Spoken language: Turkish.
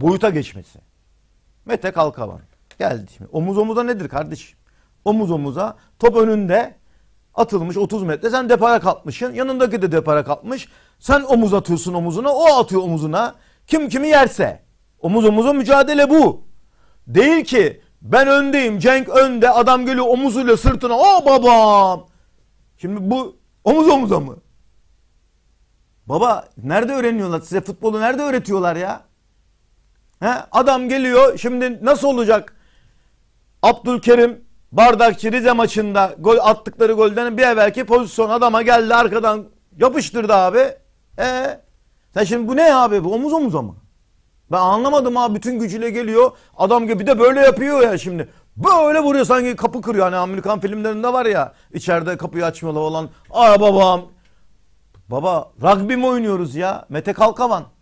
boyuta geçmesi. Mete Kalkavan geldi. Şimdi omuz omuza nedir kardeş? Omuz omuza top önünde atılmış 30 metre sen depara kalkmışsın. Yanındaki de depara kalkmış. Sen omuz atıyorsun omuzuna o atıyor omuzuna. Kim kimi yerse. Omuz omuza mücadele bu. Değil ki ben öndeyim Cenk önde adam geliyor omuzuyla sırtına o babam. Şimdi bu omuz omuza mı? Baba nerede öğreniyorlar size futbolu nerede öğretiyorlar ya? He? Adam geliyor şimdi nasıl olacak? Abdülkerim Bardakçı Rize maçında gol attıkları golden bir evvelki pozisyon adama geldi arkadan yapıştırdı abi. E sen şimdi bu ne abi bu omuz omuza mı? Ben anlamadım abi bütün gücüyle geliyor. Adam gibi bir de böyle yapıyor ya şimdi. Böyle vuruyor sanki kapı kırıyor. Hani Amerikan filmlerinde var ya içeride kapıyı açmalı olan. Aa babam. Baba rugby mi oynuyoruz ya? Mete Kalkavan.